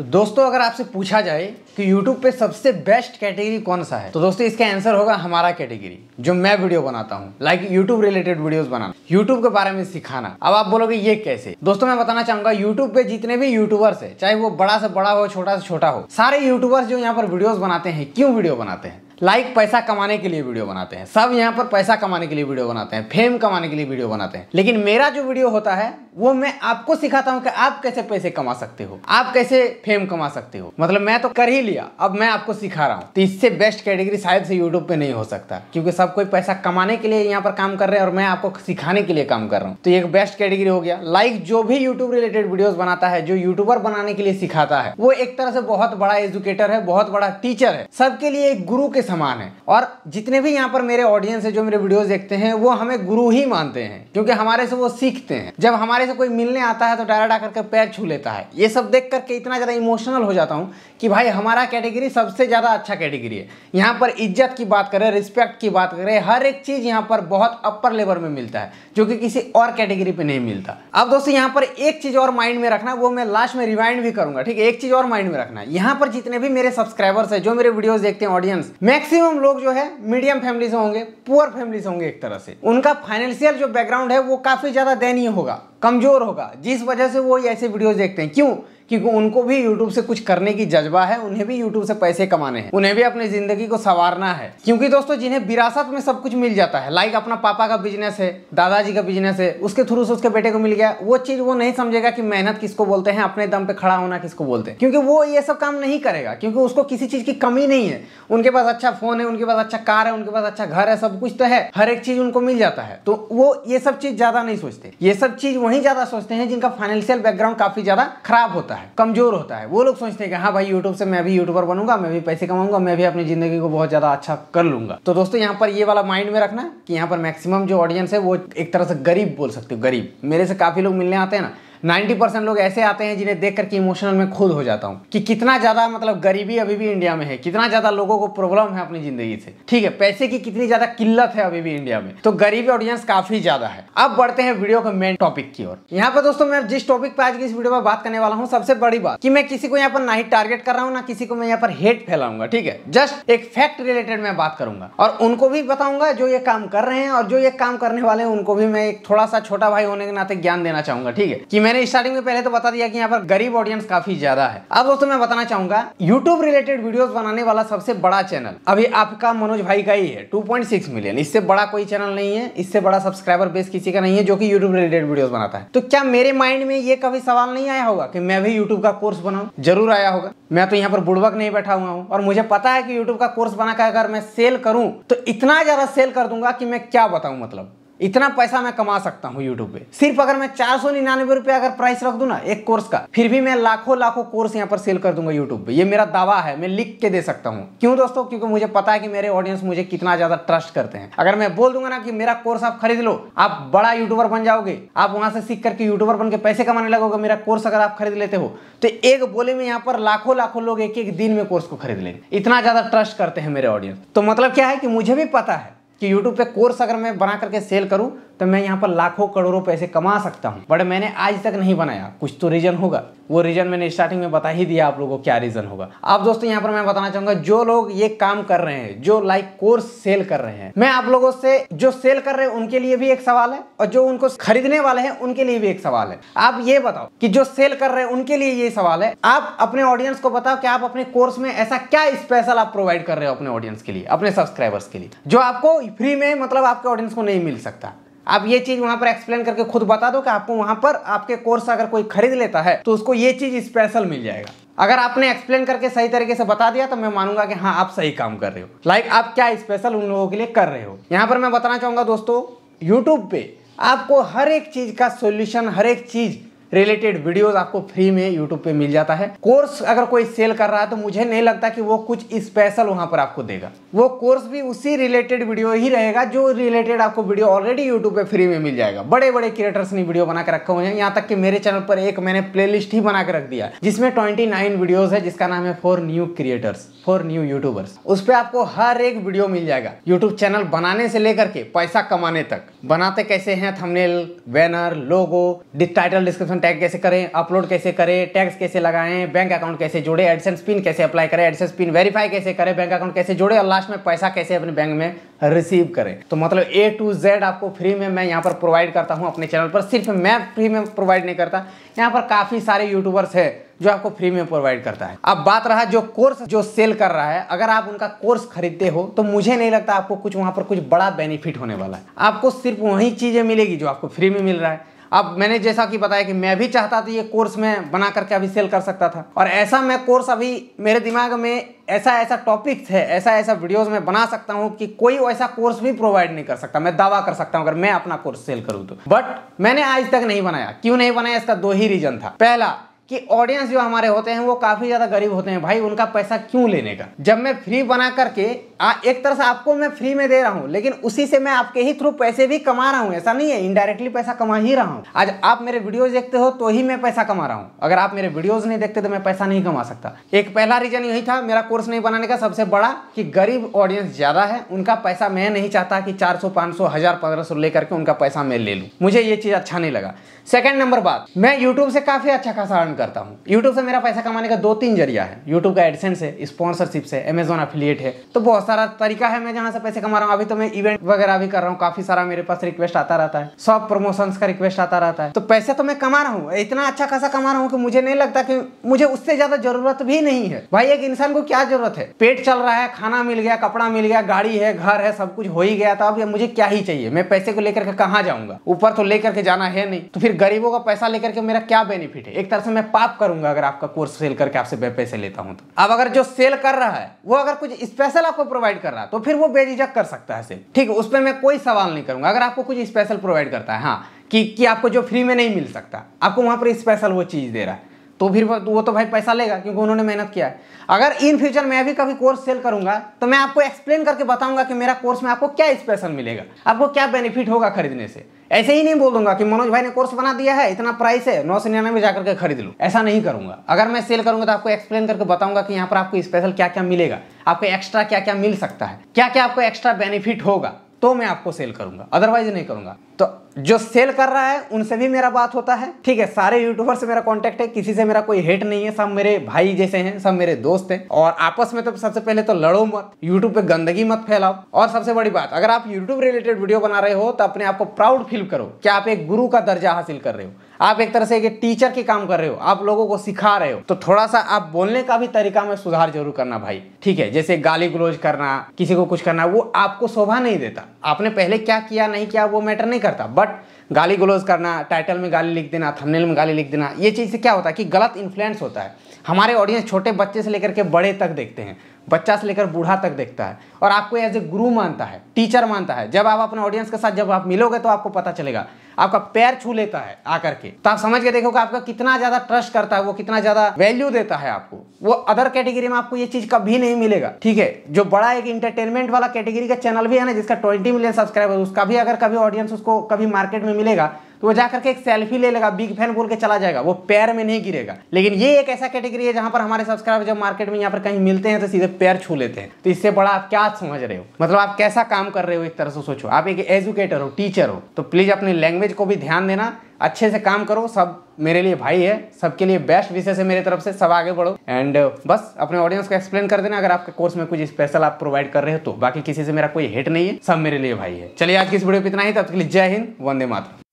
तो दोस्तों अगर आपसे पूछा जाए कि YouTube पे सबसे बेस्ट कैटेगरी कौन सा है तो दोस्तों इसका आंसर होगा हमारा कैटेगरी जो मैं वीडियो बनाता हूँ लाइक YouTube रिलेटेड वीडियोस बनाना YouTube के बारे में सिखाना अब आप बोलोगे ये कैसे दोस्तों मैं बताना चाहूंगा YouTube पे जितने भी यूट्यूबर्स है चाहे वो बड़ा से बड़ा हो छोटा से छोटा हो सारे यूट्यूबर्स जो यहाँ पर वीडियोज बनाते हैं क्यों वीडियो बनाते हैं लाइक पैसा कमाने के लिए वीडियो बनाते हैं सब यहाँ पर पैसा कमाने के लिए वीडियो बनाते हैं फेम कमाने के लिए वीडियो बनाते हैं लेकिन मेरा जो वीडियो होता है वो मैं आपको सिखाता हूँ कि आप कैसे पैसे कमा सकते हो आप कैसे फेम कमा सकते हो मतलब मैं तो कर ही लिया अब मैं आपको सिखा रहा हूँ तो इससे बेस्ट कैटेगरी शायद से यूट्यूब पे नहीं हो सकता क्योंकि सब कोई पैसा कमाने के लिए यहाँ पर काम कर रहे हैं और मैं आपको सिखाने के लिए काम कर रहा हूँ तो ये बेस्ट कैटेगरी हो गया लाइक जो भी यूट्यूब रिलेटेड वीडियोज बनाता है जो यूट्यूबर बनाने के लिए सिखाता है वो एक तरह से बहुत बड़ा एजुकेटर है बहुत बड़ा टीचर है सबके लिए एक गुरु के समान है और जितने भी यहाँ पर मेरे ऑडियंस है जो मेरे वीडियोस देखते हैं वो हमें गुरु ही मानते हैं क्योंकि हमारे से वो सीखते हैं जब हमारे से कोई मिलने आता है तो डायरेक्ट आकर के पैर छू लेता है ये सब देख करके इतना ज़्यादा इमोशनल हो जाता हूँ कि भाई हमारा कैटेगरी सबसे ज़्यादा अच्छा कैटेगरी है यहाँ पर इज्जत की बात करें रिस्पेक्ट की बात करें हर एक चीज़ यहाँ पर बहुत अपर लेवल में मिलता है जो कि किसी और कैटेगरी पर नहीं मिलता अब दोस्तों यहाँ पर एक चीज़ और माइंड में रखना वो मैं लास्ट में रिवाइंड भी करूँगा ठीक है एक चीज़ और माइंड में रखना यहाँ पर जितने भी मेरे सब्सक्राइबर्स है जो मेरे वीडियोज़ देखते हैं ऑडियंस मैं मैक्सिमम लोग जो है मीडियम फैमिली से होंगे पुअर फैमिली से होंगे एक तरह से उनका फाइनेंशियल जो बैकग्राउंड है वो काफ़ी ज़्यादा दयनीय होगा कमज़ोर होगा जिस वजह से वो ऐसे वीडियोस देखते हैं क्यों क्योंकि उनको भी YouTube से कुछ करने की जज्बा है उन्हें भी YouTube से पैसे कमाने हैं उन्हें भी अपनी ज़िंदगी को संवारना है क्योंकि दोस्तों जिन्हें विरासत में सब कुछ मिल जाता है लाइक अपना पापा का बिजनेस है दादाजी का बिजनेस है उसके थ्रू से उसके बेटे को मिल गया वो चीज़ वो नहीं समझेगा कि मेहनत किसको बोलते हैं अपने दम पर खड़ा होना किसको बोलते हैं क्योंकि वो ये सब काम नहीं करेगा क्योंकि उसको किसी चीज़ की कमी नहीं है उनके पास अच्छा फ़ोन है उनके पास अच्छा कार है उनके पास अच्छा घर है सब कुछ तो है हर एक चीज़ उनको मिल जाता है तो वो ये सब चीज़ ज़्यादा नहीं सोचते ये सब चीज़ वही ज्यादा सोचते हैं जिनका फाइनेंशियल बैकग्राउंड काफी ज्यादा खराब होता है कमजोर होता है वो लोग सोचते हैं कि हाँ भाई यूट्यूब से मैं भी यूट्यूबर बनूंगा मैं भी पैसे कमाऊंगा मैं भी अपनी जिंदगी को बहुत ज्यादा अच्छा कर लूंगा तो दोस्तों यहाँ पर ये वाला माइंड में रखना कि यहाँ पर मैक्सिमम जो ऑडियंस है वो एक तरह से गरीब बोल सकते हो गरीब मेरे से काफी लोग मिलने आते हैं ना नाइन्टी परसेंट लोग ऐसे आते हैं जिन्हें देख करके इमोशनल में खुद हो जाता हूँ कि कितना ज़्यादा मतलब गरीबी अभी भी इंडिया में है कितना ज़्यादा लोगों को प्रॉब्लम है अपनी ज़िंदगी से ठीक है पैसे की कितनी ज़्यादा किल्लत है अभी भी इंडिया में तो गरीबी ऑडियंस काफ़ी ज़्यादा है अब बढ़ते हैं वीडियो के मेन टॉपिक की ओर यहाँ पर दोस्तों मैं जिस टॉपिक पर आज की इस वीडियो में बात करने वाला हूँ सबसे बड़ी बात कि मैं किसी को यहाँ पर ना ही टारगेट कर रहा हूँ ना किसी को मैं यहाँ पर हेट फैलाऊंगा ठीक है जस्ट एक फैक्ट रिलेटेड मैं बात करूंगा और उनको भी बताऊंगा जो ये काम कर रहे हैं और जो ये काम करने वाले हैं उनको भी मैं एक थोड़ा सा छोटा भाई होने के नाते ज्ञान देना चाहूंगा ठीक है कि मैं मैंने स्टार्टिंग में पहले तो बता दिया कि यहाँ पर गरीब ऑडियंस काफी ज्यादा है अब दोस्तों मैं बताना चाहूंगा यूट्यूब रिलेटेड वीडियोस बनाने वाला सबसे बड़ा चैनल अभी आपका मनोज भाई का ही है 2.6 मिलियन इससे बड़ा कोई चैनल नहीं है इससे बड़ा सब्सक्राइबर बेस किसी का नहीं है जो कि यूट्यूब रिलेटेड वीडियोस बनाता है तो क्या मेरे माइंड में ये कभी सवाल नहीं आया होगा की मैं भी यूट्यूब का कोर्स बनाऊं जरूर आया होगा मैं तो यहाँ पर बुड़बक नहीं बैठा हुआ हूँ और मुझे पता है कि यूट्यूब का कोर्स बनाकर अगर मैं सेल करूँ तो इतना ज्यादा सेल कर दूंगा कि मैं क्या बताऊँ मतलब इतना पैसा मैं कमा सकता हूँ यूट्यूब पे सिर्फ अगर मैं चार सौ निन्यानवे रुपया अगर प्राइस रख दू ना एक कोर्स का फिर भी मैं लाखों लाखों कोर्स यहाँ पर सेल कर दूंगा यूट्यूब पे ये मेरा दावा है मैं लिख के दे सकता हूँ क्यों दोस्तों क्योंकि मुझे पता है कि मेरे ऑडियंस मुझे कितना ज़्यादा ट्रस्ट करते हैं अगर मैं बोल दूंगा ना कि मेरा कोर्स आप खरीद लो आप बड़ा यूट्यूबर बन जाओगे आप वहाँ से सीख करके यूट्यूबर बन के पैसे कमाने लगोगे मेरा कोर्स अगर आप खरीद लेते हो तो एक बोले में यहाँ पर लाखों लाखों लोग एक एक दिन में कोर्स को खरीद लेंगे इतना ज़्यादा ट्रस्ट करते हैं मेरे ऑडियंस तो मतलब क्या है कि मुझे भी पता है कि यूट्यूब पे कोर्स अगर मैं बना करके सेल करूँ तो मैं यहाँ पर लाखों करोड़ों पैसे कमा सकता हूँ बट मैंने आज तक नहीं बनाया कुछ तो रीज़न होगा वो रीज़न मैंने स्टार्टिंग में बता ही दिया आप लोगों को क्या रीज़न होगा आप दोस्तों यहाँ पर मैं बताना चाहूंगा जो लोग ये काम कर रहे हैं जो लाइक कोर्स सेल कर रहे हैं मैं आप लोगों से जो सेल कर रहे हैं उनके लिए भी एक सवाल है और जो उनको खरीदने वाले हैं उनके लिए भी एक सवाल है आप ये बताओ कि जो सेल कर रहे हैं उनके लिए ये सवाल है आप अपने ऑडियंस को बताओ कि आप अपने कोर्स में ऐसा क्या स्पेशल आप प्रोवाइड कर रहे हो अपने ऑडियंस के लिए अपने सब्सक्राइबर्स के लिए जो आपको फ्री में मतलब आपके ऑडियंस को नहीं मिल सकता आप ये चीज़ वहां पर एक्सप्लेन करके खुद बता दो कि आपको वहां पर आपके कोर्स अगर कोई खरीद लेता है तो उसको ये चीज़ स्पेशल मिल जाएगा अगर आपने एक्सप्लेन करके सही तरीके से बता दिया तो मैं मानूंगा कि हाँ आप सही काम कर रहे हो लाइक आप क्या स्पेशल उन लोगों के लिए कर रहे हो यहाँ पर मैं बताना चाहूंगा दोस्तों यूट्यूब पे आपको हर एक चीज़ का सोल्यूशन हर एक चीज़ रिलेटेड वीडियोस आपको फ्री में यूट्यूब पे मिल जाता है कोर्स अगर कोई सेल कर रहा है तो मुझे नहीं लगता कि वो कुछ स्पेशल वहां पर आपको देगा वो कोर्स भी उसी रिलेटेड वीडियो ही रहेगा जो रिलेटेड आपको वीडियो ऑलरेडी यूट्यूब पे फ्री में मिल जाएगा बड़े बड़े क्रिएटर्स ने वीडियो बना के रखा हुए हैं यहाँ तक कि मेरे चैनल पर एक मैंने प्लेलिस्ट ही बनाकर रख दिया जिसमें 29 वीडियोस है जिसका नाम है for new creators for new YouTubers उस पर आपको हर एक वीडियो मिल जाएगा यूट्यूब चैनल बनाने से लेकर के पैसा कमाने तक बनाते कैसे है thumbnail banner logo title description tag कैसे करें अपलोड कैसे करें टैक्स कैसे लगाए बैंक अकाउंट कैसे जोड़े एडसेंस पिन कैसे अप्लाई करें एडसेंस पिन वेरीफाई कैसे करें बैंक अकाउंट कैसे जोड़े अल्लाह लास्ट में पैसा कैसे अपने बैंक में रिसीव करें तो मतलब ए टू जेड आपको फ्री में मैं यहाँ पर प्रोवाइड करता हूँ अपने चैनल पर सिर्फ मैं फ्री में प्रोवाइड नहीं करता यहाँ पर काफ़ी सारे यूट्यूबर्स है जो आपको फ्री में प्रोवाइड करता है अब बात रहा जो कोर्स जो सेल कर रहा है अगर आप उनका कोर्स खरीदते हो तो मुझे नहीं लगता आपको कुछ वहाँ पर कुछ बड़ा बेनिफिट होने वाला है आपको सिर्फ वही चीज़ें मिलेगी जो आपको फ्री में मिल रहा है अब मैंने जैसा कि बताया कि मैं भी चाहता था ये कोर्स मैं बना करके अभी सेल कर सकता था और ऐसा मैं कोर्स अभी मेरे दिमाग में ऐसा ऐसा टॉपिक्स है ऐसा ऐसा वीडियोस में बना सकता हूँ कि कोई ऐसा कोर्स भी प्रोवाइड नहीं कर सकता मैं दावा कर सकता हूँ अगर मैं अपना कोर्स सेल करूँ तो बट मैंने आज तक नहीं बनाया क्यों नहीं बनाया इसका दो ही रीजन था पहला कि ऑडियंस जो हमारे होते हैं वो काफ़ी ज़्यादा गरीब होते हैं भाई उनका पैसा क्यों लेने का जब मैं फ्री बना करके आ, एक तरह से आपको मैं फ्री में दे रहा हूँ लेकिन उसी से मैं आपके ही थ्रू पैसे भी कमा रहा हूँ ऐसा नहीं है इनडायरेक्टली पैसा कमा ही रहा हूँ आज आप मेरे वीडियो देखते हो तो ही मैं पैसा कमा रहा हूँ अगर आप मेरे वीडियो नहीं देखते तो मैं पैसा नहीं कमा सकता एक पहला रीजन यही था मेरा कोर्स नहीं बनाने का सबसे बड़ा की गरीब ऑडियंस ज़्यादा है उनका पैसा मैं नहीं चाहता की चार सौ पांच सौ हज़ार पंद्रह सौ लेकर के उनका पैसा मैं ले लू मुझे ये चीज़ अच्छा नहीं लगा सेकेंड नंबर बात मैं यूट्यूब से काफ़ी अच्छा खासा अर्न करता हूँ यूट्यूब से मेरा पैसा कमाने का दो तीन जरिया है यूट्यूब का एडसेंस है स्पॉन्सरशिप है अमेजोन अफिलियट है तो बहुत सारा तरीका है मैं जहाँ से पैसे कमा रहा हूँ अभी तो मैं इवेंट वगैरह भी कर रहा हूँ काफी सारा मेरे पास रिक्वेस्ट आता रहता है सब प्रमोशन का रिक्वेस्ट आता रहता है तो पैसे तो मैं कमा रहा हूँ इतना अच्छा खासा कमा रहा हूँ कि मुझे नहीं लगता कि मुझे उससे ज्यादा जरूरत भी नहीं है भाई एक इंसान को क्या जरूरत है पेट चल रहा है खाना मिल गया कपड़ा मिल गया गाड़ी है घर है सब कुछ हो ही गया था तो अब मुझे क्या ही चाहिए मैं पैसे को लेकर के कहाँ जाऊंगा ऊपर तो लेकर के जाना है नहीं तो फिर गरीबों का पैसा लेकर के मेरा क्या बेनिफिट है एक तरह से मैं पाप करूंगा अगर आपका कोर्स सेल करके आपसे पैसे लेता हूं तो अब अगर जो सेल कर रहा है वो अगर कुछ स्पेशल आपको प्रोवाइड कर रहा है तो फिर वो बेझिझक कर सकता है सेल ठीक है उस पर मैं कोई सवाल नहीं करूंगा अगर आपको कुछ स्पेशल प्रोवाइड करता है हाँ कि, कि आपको जो फ्री में नहीं मिल सकता आपको वहां पर स्पेशल वो चीज़ दे रहा है तो फिर वो तो भाई पैसा लेगा क्योंकि उन्होंने मेहनत किया है अगर इन फ्यूचर मैं भी कभी कोर्स सेल करूंगा तो मैं आपको एक्सप्लेन करके बताऊंगा कि मेरा कोर्स में आपको क्या स्पेशल मिलेगा आपको क्या बेनिफिट होगा खरीदने से ऐसे ही नहीं बोल दूंगा कि मनोज भाई ने कोर्स बना दिया है इतना प्राइस है नौ सौ निन्यानवे जाकर के खरीद लो ऐसा नहीं करूंगा अगर मैं सेल करूंगा तो आपको एक्सप्लेन करके बताऊंगा कि यहाँ पर आपको स्पेशल क्या क्या मिलेगा आपको एक्स्ट्रा क्या क्या मिल सकता है क्या क्या आपको एक्स्ट्रा बेनिफिट होगा तो मैं आपको सेल करूंगा अदरवाइज नहीं करूंगा तो जो सेल कर रहा है उनसे भी मेरा बात होता है ठीक है सारे यूट्यूबर से मेरा कांटेक्ट है किसी से मेरा कोई हेट नहीं है सब मेरे भाई जैसे हैं सब मेरे दोस्त हैं और आपस में तो सबसे पहले तो लड़ो मत यूट्यूब पे गंदगी मत फैलाओ और सबसे बड़ी बात अगर आप यूट्यूब रिलेटेड वीडियो बना रहे हो तो अपने आपको प्राउड फील करो कि आप एक गुरु का दर्जा हासिल कर रहे हो आप एक तरह से एक टीचर के काम कर रहे हो आप लोगों को सिखा रहे हो तो थोड़ा सा आप बोलने का भी तरीका में सुधार जरूर करना भाई ठीक है जैसे गाली ग्लोज करना किसी को कुछ करना वो आपको शोभा नहीं देता आपने पहले क्या किया नहीं किया वो मैटर नहीं करता बट गाली गलोज करना टाइटल में गाली लिख देना थंबनेल में गाली लिख देना ये चीज़ से क्या होता है कि गलत इन्फ्लुएंस होता है हमारे ऑडियंस छोटे बच्चे से लेकर के बड़े तक देखते हैं बच्चा से लेकर बूढ़ा तक देखता है और आपको एज ए गुरु मानता है टीचर मानता है जब आप अपने ऑडियंस के साथ जब आप मिलोगे तो आपको पता चलेगा आपका पैर छू लेता है आकर के तो आप समझ के देखो कि आपका कितना ज़्यादा ट्रस्ट करता है वो कितना ज़्यादा वैल्यू देता है आपको वो अदर कैटेगरी में आपको ये चीज़ कभी नहीं मिलेगा ठीक है जो बड़ा एक इंटरटेनमेंट वाला कैटेगरी का चैनल भी है ना जिसका ट्वेंटी मिलियन सब्सक्राइबर उसका भी अगर कभी ऑडियंस उसको कभी मार्केट में मिलेगा तो वो जाकर के एक सेल्फी ले लेगा बिग फैन बोल के चला जाएगा वो पैर में नहीं गिरेगा लेकिन ये एक ऐसा कैटेगरी है जहाँ पर हमारे सब्सक्राइबर जब मार्केट में यहाँ पर कहीं मिलते हैं तो सीधे पैर छू लेते हैं तो इससे बड़ा आप क्या समझ रहे हो मतलब आप कैसा काम कर रहे हो एक तरह से सोचो आप एक एजुकेटर हो टीचर हो तो प्लीज़ अपनी लैंग्वेज को भी ध्यान देना अच्छे से काम करो सब मेरे लिए भाई है सबके लिए बेस्ट विशेष है मेरे तरफ से सब आगे बढ़ो एंड uh, बस अपने ऑडियंस को एक्सप्लेन कर देना अगर आपके कोर्स में कुछ स्पेशल आप प्रोवाइड कर रहे हो तो बाकी किसी से मेरा कोई हेट नहीं है सब मेरे लिए भाई है चलिए आज की इस वीडियो पर इतना ही तब तक के लिए जय हिंद वंदे मातरम